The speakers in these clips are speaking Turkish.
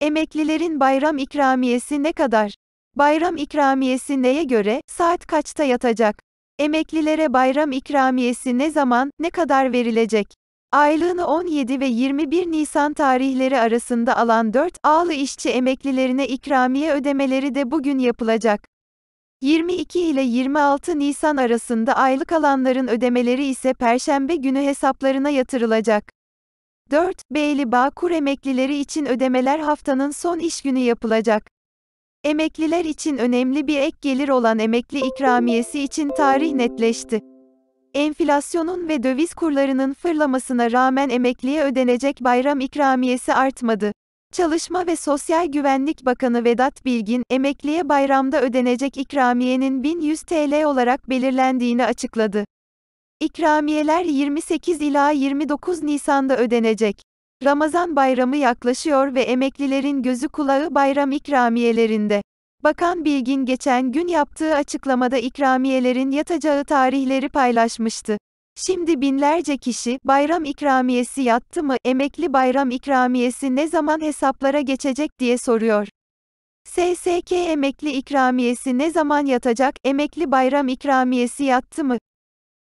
Emeklilerin bayram ikramiyesi ne kadar? Bayram ikramiyesi neye göre, saat kaçta yatacak? Emeklilere bayram ikramiyesi ne zaman, ne kadar verilecek? Aylığını 17 ve 21 Nisan tarihleri arasında alan 4 ağlı işçi emeklilerine ikramiye ödemeleri de bugün yapılacak. 22 ile 26 Nisan arasında aylık alanların ödemeleri ise Perşembe günü hesaplarına yatırılacak. 4. Beyli Bağkur emeklileri için ödemeler haftanın son iş günü yapılacak. Emekliler için önemli bir ek gelir olan emekli ikramiyesi için tarih netleşti. Enflasyonun ve döviz kurlarının fırlamasına rağmen emekliye ödenecek bayram ikramiyesi artmadı. Çalışma ve Sosyal Güvenlik Bakanı Vedat Bilgin, emekliye bayramda ödenecek ikramiyenin 1100 TL olarak belirlendiğini açıkladı. İkramiyeler 28 ila 29 Nisan'da ödenecek. Ramazan bayramı yaklaşıyor ve emeklilerin gözü kulağı bayram ikramiyelerinde. Bakan Bilgin geçen gün yaptığı açıklamada ikramiyelerin yatacağı tarihleri paylaşmıştı. Şimdi binlerce kişi bayram ikramiyesi yattı mı, emekli bayram ikramiyesi ne zaman hesaplara geçecek diye soruyor. SSK emekli ikramiyesi ne zaman yatacak, emekli bayram ikramiyesi yattı mı?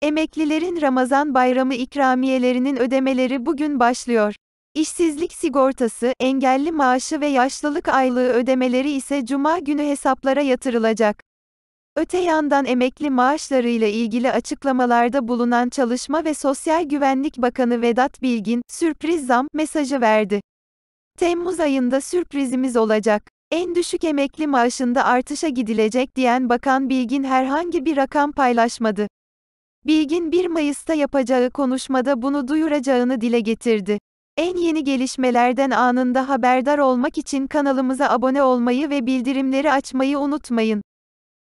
Emeklilerin Ramazan Bayramı ikramiyelerinin ödemeleri bugün başlıyor. İşsizlik sigortası, engelli maaşı ve yaşlılık aylığı ödemeleri ise cuma günü hesaplara yatırılacak. Öte yandan emekli maaşlarıyla ilgili açıklamalarda bulunan Çalışma ve Sosyal Güvenlik Bakanı Vedat Bilgin, sürpriz zam mesajı verdi. Temmuz ayında sürprizimiz olacak. En düşük emekli maaşında artışa gidilecek diyen Bakan Bilgin herhangi bir rakam paylaşmadı. Bilgin 1 Mayıs'ta yapacağı konuşmada bunu duyuracağını dile getirdi. En yeni gelişmelerden anında haberdar olmak için kanalımıza abone olmayı ve bildirimleri açmayı unutmayın.